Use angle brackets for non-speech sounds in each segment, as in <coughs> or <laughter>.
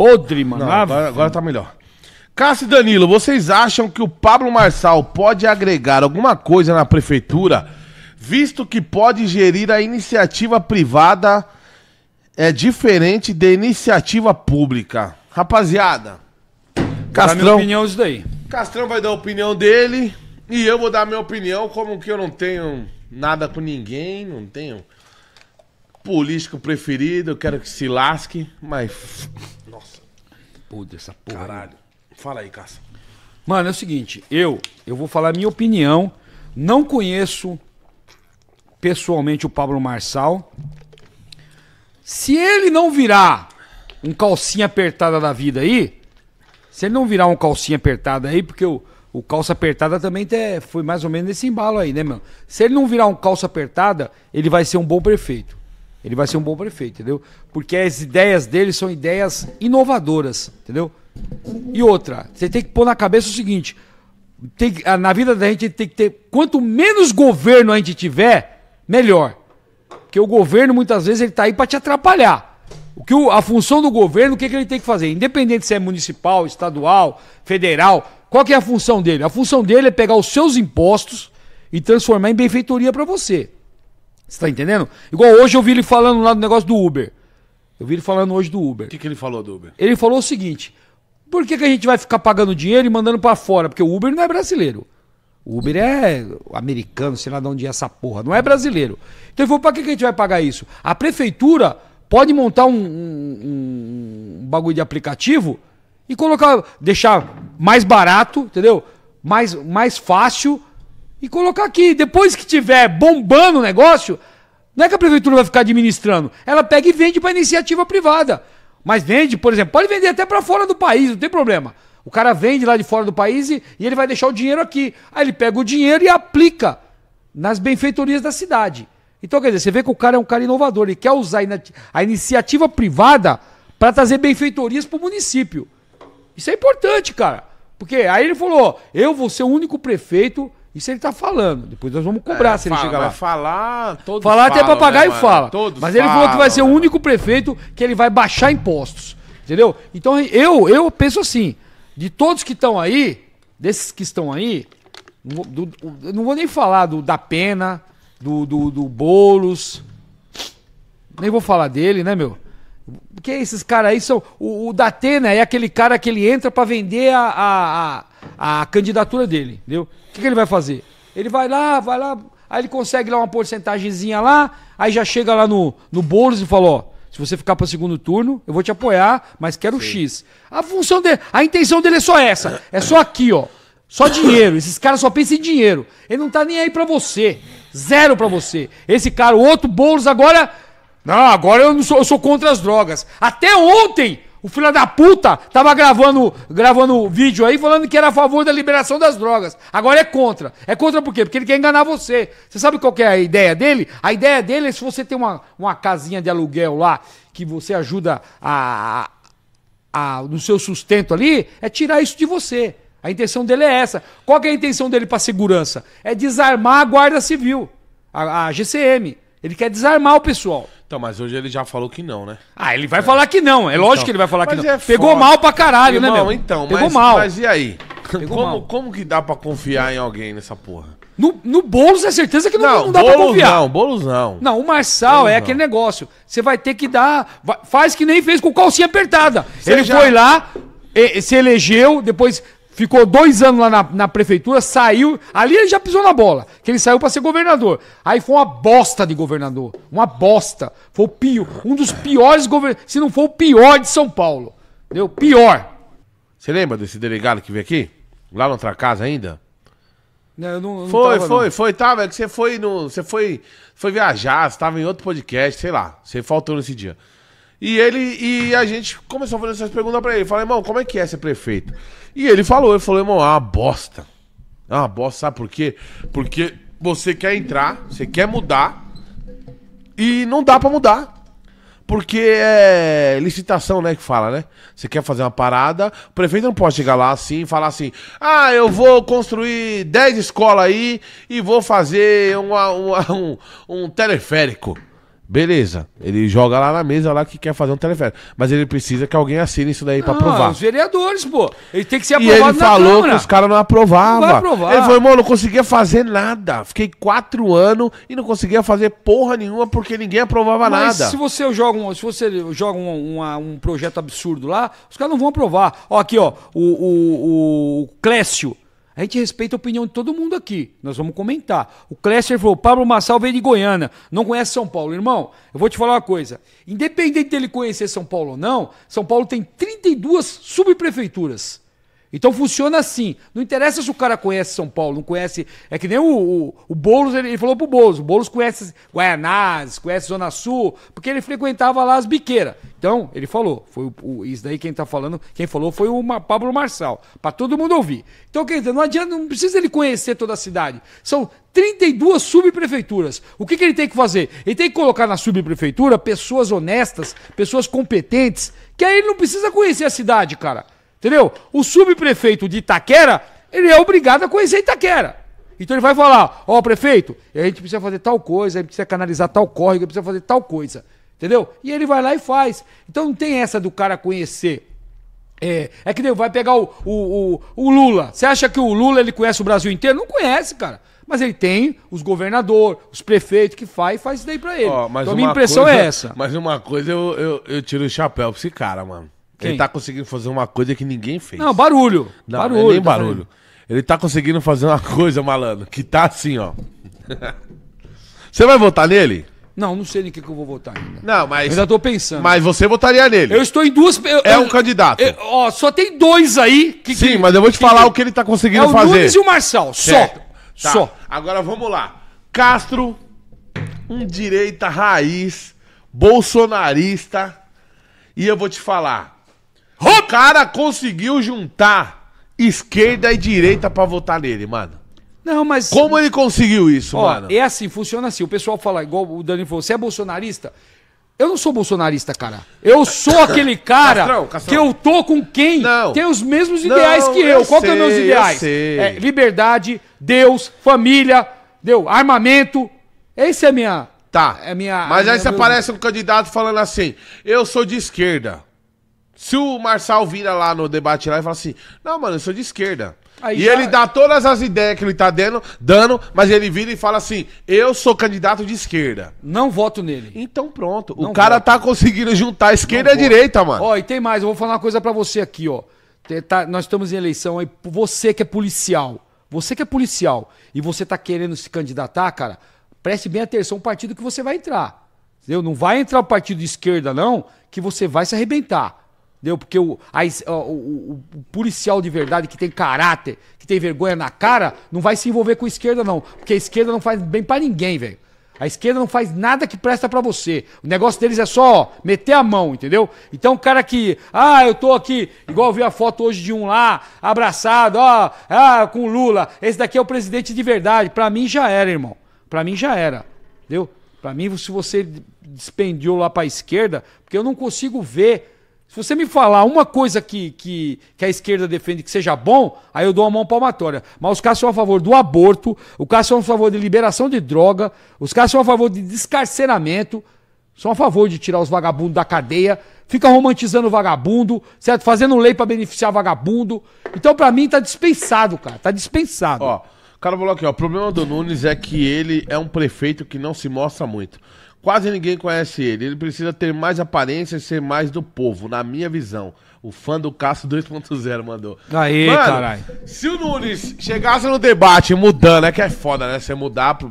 podre, mano. Não, ah, agora, agora tá melhor. Cássio e Danilo, vocês acham que o Pablo Marçal pode agregar alguma coisa na prefeitura, visto que pode gerir a iniciativa privada é diferente da iniciativa pública? Rapaziada, Castrão, minha opinião isso daí. Castrão vai dar a opinião dele e eu vou dar a minha opinião, como que eu não tenho nada com ninguém, não tenho político preferido, eu quero que se lasque, mas. Nossa. Puta, essa porra. Caralho. Fala aí, Caça. Mano, é o seguinte, eu, eu vou falar a minha opinião. Não conheço pessoalmente o Pablo Marçal. Se ele não virar um calcinha apertada da vida aí, se ele não virar um calcinha apertada aí, porque o, o calça apertada também te, foi mais ou menos nesse embalo aí, né, meu? Se ele não virar um calça apertada, ele vai ser um bom prefeito. Ele vai ser um bom prefeito, entendeu? Porque as ideias dele são ideias inovadoras, entendeu? E outra, você tem que pôr na cabeça o seguinte: tem, na vida da gente tem que ter. Quanto menos governo a gente tiver, melhor. Porque o governo, muitas vezes, ele está aí para te atrapalhar. O que o, a função do governo, o que, que ele tem que fazer? Independente se é municipal, estadual, federal, qual que é a função dele? A função dele é pegar os seus impostos e transformar em benfeitoria para você. Você tá entendendo? Igual hoje eu vi ele falando lá do negócio do Uber. Eu vi ele falando hoje do Uber. O que, que ele falou do Uber? Ele falou o seguinte: por que, que a gente vai ficar pagando dinheiro e mandando para fora? Porque o Uber não é brasileiro. O Uber é americano, sei lá de onde é essa porra, não é brasileiro. Então ele falou: para que, que a gente vai pagar isso? A prefeitura pode montar um, um, um bagulho de aplicativo e colocar, deixar mais barato, entendeu? Mais, mais fácil e colocar aqui. Depois que tiver bombando o negócio, não é que a prefeitura vai ficar administrando. Ela pega e vende para iniciativa privada. Mas vende, por exemplo, pode vender até para fora do país, não tem problema. O cara vende lá de fora do país e, e ele vai deixar o dinheiro aqui. Aí ele pega o dinheiro e aplica nas benfeitorias da cidade. Então, quer dizer, você vê que o cara é um cara inovador, ele quer usar a iniciativa privada para trazer benfeitorias para o município. Isso é importante, cara. Porque aí ele falou: eu vou ser o único prefeito isso ele tá falando. Depois nós vamos cobrar é, se ele fala, chegar lá. Falar, todos falar falam, até papagaio né, fala. Todos mas ele falam, falou que vai ser o único prefeito que ele vai baixar impostos. Entendeu? Então eu, eu penso assim: de todos que estão aí, desses que estão aí, não vou, não vou nem falar do, da pena, do, do, do Boulos. Nem vou falar dele, né, meu? Porque esses caras aí são. O, o Datena é aquele cara que ele entra para vender a, a, a a candidatura dele, entendeu? O que, que ele vai fazer? Ele vai lá, vai lá, aí ele consegue lá uma porcentagemzinha lá, aí já chega lá no, no bolos e fala, ó, se você ficar para o segundo turno, eu vou te apoiar, mas quero Sim. X. A função dele, a intenção dele é só essa, é só aqui, ó. Só dinheiro, esses caras só pensam em dinheiro. Ele não tá nem aí para você. Zero para você. Esse cara, o outro Boulos agora, não, agora eu não sou, eu sou contra as drogas. Até ontem o filho da puta tava gravando, gravando vídeo aí falando que era a favor da liberação das drogas. Agora é contra. É contra por quê? Porque ele quer enganar você. Você sabe qual é a ideia dele? A ideia dele é se você tem uma, uma casinha de aluguel lá, que você ajuda a, a, a no seu sustento ali, é tirar isso de você. A intenção dele é essa. Qual é a intenção dele para segurança? É desarmar a Guarda Civil, a, a GCM. Ele quer desarmar o pessoal. Então, mas hoje ele já falou que não, né? Ah, ele vai é. falar que não. É lógico então, que ele vai falar que não. É Pegou mal pra caralho, né, Irmão, né, meu? Então, Pegou mas, mal. Mas e aí? Pegou como, mal. como que dá pra confiar em alguém nessa porra? No, no Boulos é certeza que não, não, não dá pra confiar. Não, Boulos não. Não, o Marçal é Boulos é aquele negócio. Você vai ter que dar. Vai, faz que nem fez com calcinha apertada. ele já... foi lá, se elegeu, depois Ficou dois anos lá na, na, prefeitura, saiu. Ali ele já pisou na bola, que ele saiu para ser governador. Aí foi uma bosta de governador. Uma bosta. Foi o pior, um dos piores governadores, se não for o pior de São Paulo. Entendeu? pior. Você lembra desse delegado que veio aqui? Lá na outra casa ainda? Não, não, não foi, tava, foi, não. foi, tava. É que você foi no. Você foi, foi viajar, você tava em outro podcast, sei lá. Você faltou nesse dia. E ele e a gente começou a fazer essas perguntas para ele. Falei, irmão, como é que é ser prefeito? E ele falou, ele falou, irmão, é uma bosta. É uma bosta, sabe por quê? Porque você quer entrar, você quer mudar e não dá para mudar. Porque é licitação, né, que fala, né? Você quer fazer uma parada, o prefeito não pode chegar lá assim e falar assim: "Ah, eu vou construir 10 escolas aí e vou fazer uma, uma <laughs> um, um teleférico". Beleza, ele joga lá na mesa lá que quer fazer um teleférico. Mas ele precisa que alguém assine isso daí pra aprovar. Os vereadores, pô. Ele tem que ser aprovado. E ele falou Câmara. que os caras não aprovavam. Não aprovar. Ele falou, irmão, não conseguia fazer nada. Fiquei quatro anos e não conseguia fazer porra nenhuma porque ninguém aprovava Mas nada. Se você joga, um, se você joga um, uma, um projeto absurdo lá, os caras não vão aprovar. Ó, aqui, ó, o, o, o Clécio a gente respeita a opinião de todo mundo aqui. Nós vamos comentar. O Clécer falou: Pablo Massal veio de Goiânia, não conhece São Paulo. Irmão, eu vou te falar uma coisa. Independente dele conhecer São Paulo ou não, São Paulo tem 32 subprefeituras. Então funciona assim. Não interessa se o cara conhece São Paulo, não conhece. É que nem o, o, o Boulos, ele, ele falou pro Boulos. O Boulos conhece Guaianás, conhece Zona Sul, porque ele frequentava lá as biqueiras. Então, ele falou. Foi o, o, isso daí quem tá falando, quem falou foi o Ma, Pablo Marçal, para todo mundo ouvir. Então, quer dizer, não adianta, não precisa ele conhecer toda a cidade. São 32 subprefeituras. O que, que ele tem que fazer? Ele tem que colocar na subprefeitura pessoas honestas, pessoas competentes, que aí ele não precisa conhecer a cidade, cara. Entendeu? O subprefeito de Itaquera, ele é obrigado a conhecer Itaquera. Então ele vai falar, ó, oh, prefeito, a gente precisa fazer tal coisa, a gente precisa canalizar tal córrego, precisa fazer tal coisa. Entendeu? E ele vai lá e faz. Então não tem essa do cara conhecer. É, é que nem vai pegar o, o, o, o Lula. Você acha que o Lula ele conhece o Brasil inteiro? Não conhece, cara mas ele tem os governador, os prefeitos que faz, e faz isso daí pra ele. Oh, então a minha impressão é coisa, é essa. Mas uma coisa eu, eu, eu tiro o chapéu pra esse cara, mano. Quem? Ele tá conseguindo fazer uma coisa que ninguém fez. Não, barulho. Não, barulho. É nem tá barulho. Ele tá conseguindo fazer uma coisa, malandro, que tá assim, ó. <laughs> Você vai votar nele? Não, não sei nem que, que eu vou votar ainda. Não, mas. Eu ainda tô pensando. Mas você votaria nele. Eu estou em duas. É eu, é um eu, candidato. Eu, ó, só tem dois aí que. Sim, que, mas eu vou te que, falar o que ele tá conseguindo é o fazer. O e o Marçal. Certo. Só. Tá. Só. Agora vamos lá. Castro, um direita raiz, bolsonarista. E eu vou te falar. O cara conseguiu juntar esquerda e direita para votar nele, mano. Não, mas. Como ele conseguiu isso, Ó, mano? É assim, funciona assim. O pessoal fala, igual o Dani falou, você é bolsonarista? Eu não sou bolsonarista, cara. Eu sou <coughs> aquele cara Castrão, Castrão. que eu tô com quem não. tem os mesmos ideais não, que eu. eu Qual sei, que é meus ideais? É, liberdade, Deus, família, deu, armamento. Essa é a minha. Tá. É minha. Mas aí minha, você meu... aparece um candidato falando assim: eu sou de esquerda. Se o Marçal vira lá no debate lá e fala assim: Não, mano, eu sou de esquerda. Aí e já... ele dá todas as ideias que ele tá dando, dando, mas ele vira e fala assim: Eu sou candidato de esquerda. Não voto nele. Então pronto. Não o cara voto. tá conseguindo juntar a esquerda e a direita, mano. Ó, e tem mais, eu vou falar uma coisa para você aqui, ó. Tá, nós estamos em eleição aí. Você que é policial, você que é policial e você tá querendo se candidatar, cara, preste bem atenção no partido que você vai entrar. Entendeu? Não vai entrar o partido de esquerda, não, que você vai se arrebentar deu Porque o, a, o, o, policial de verdade, que tem caráter, que tem vergonha na cara, não vai se envolver com a esquerda, não. Porque a esquerda não faz bem para ninguém, velho. A esquerda não faz nada que presta para você. O negócio deles é só ó, meter a mão, entendeu? Então o cara que, ah, eu tô aqui, igual eu vi a foto hoje de um lá, abraçado, ó, ah, com Lula. Esse daqui é o presidente de verdade. Para mim já era, irmão. Para mim já era. Entendeu? Para mim, se você despendiou lá para a esquerda, porque eu não consigo ver se você me falar uma coisa que, que, que a esquerda defende que seja bom, aí eu dou a mão palmatória. Mas os caras são a favor do aborto, os caras são a favor de liberação de droga, os caras são a favor de descarceramento, são a favor de tirar os vagabundos da cadeia, fica romantizando o vagabundo, certo? Fazendo lei para beneficiar vagabundo. Então, para mim, tá dispensado, cara. Tá dispensado. Ó, o cara falou aqui, ó. O problema do Nunes é que ele é um prefeito que não se mostra muito. Quase ninguém conhece ele. Ele precisa ter mais aparência e ser mais do povo, na minha visão. O fã do Cássio 2.0 mandou. Aí, caralho. Se o Nunes chegasse no debate mudando, é que é foda, né? Você mudar pro,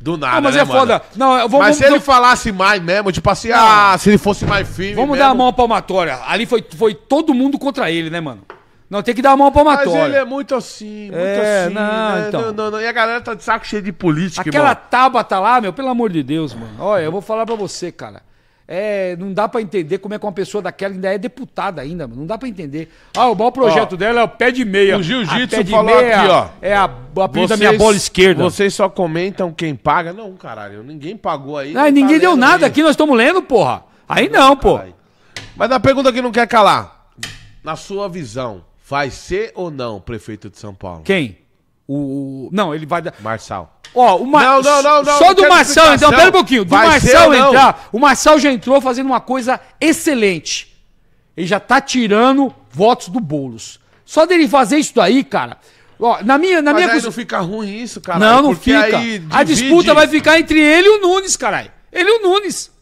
do nada. Não, mas né, é foda. Não, eu vou, mas vamos, se ele falasse mais mesmo, tipo assim, ah, se ele fosse mais firme. Vamos mesmo... dar a mão palmatória. Ali foi, foi todo mundo contra ele, né, mano? Não, tem que dar a mão palmatória. Mas ele é muito assim, muito é, assim. Né? Não, né? então. Não, não, não. E a galera tá de saco cheio de política, Aquela mano. tábua tá lá, meu, pelo amor de Deus, mano. Olha, eu vou falar pra você, cara. É, não dá para entender como é que uma pessoa daquela ainda é deputada ainda, mano. Não dá para entender. Ah, o bom projeto ó, dela é o pé de meia. O jiu-jitsu falou meia aqui, ó. É a, a vocês, da minha bola esquerda. Vocês só comentam quem paga. Não, caralho, ninguém pagou aí. Não, ninguém tá deu nada aí. aqui, nós estamos lendo, porra. Aí não, não pô. Mas na pergunta que não quer calar. Na sua visão, Vai ser ou não prefeito de São Paulo? Quem? O, não, ele vai dar. Marçal. Ó, o Ma... não, não, não, não, só do Marçal, então, pera um pouquinho. Do vai Marçal entrar, o Marçal já entrou fazendo uma coisa excelente. Ele já tá tirando votos do Boulos. Só dele fazer isso daí, cara. Ó, na minha, na Mas minha aí cons... não fica ruim isso, cara. Não, não fica. Divide... A disputa vai ficar entre ele e o Nunes, caralho. Ele e o Nunes.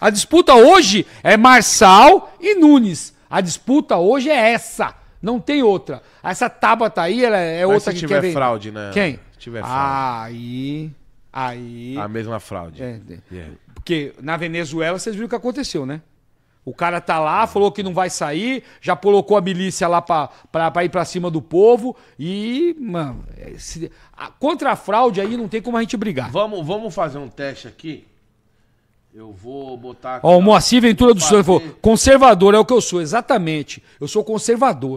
A disputa hoje é Marçal e Nunes. A disputa hoje é essa. Não tem outra. Essa Tabata tá aí, ela é Mas outra se que tiver quer fraude, né? Quem? Se tiver fraude. Aí. Aí. A mesma fraude. É, é. Yeah. Porque na Venezuela vocês viram o que aconteceu, né? O cara tá lá, falou que não vai sair, já colocou a milícia lá pra, ir pra cima do povo e, mano, esse, é, a, contra a fraude aí não tem como a gente brigar. Vamos, vamos fazer um teste aqui. Eu vou botar. Ó, o Moacir Ventura do fazer... falou: conservador é o que eu sou, exatamente. Eu sou conservador.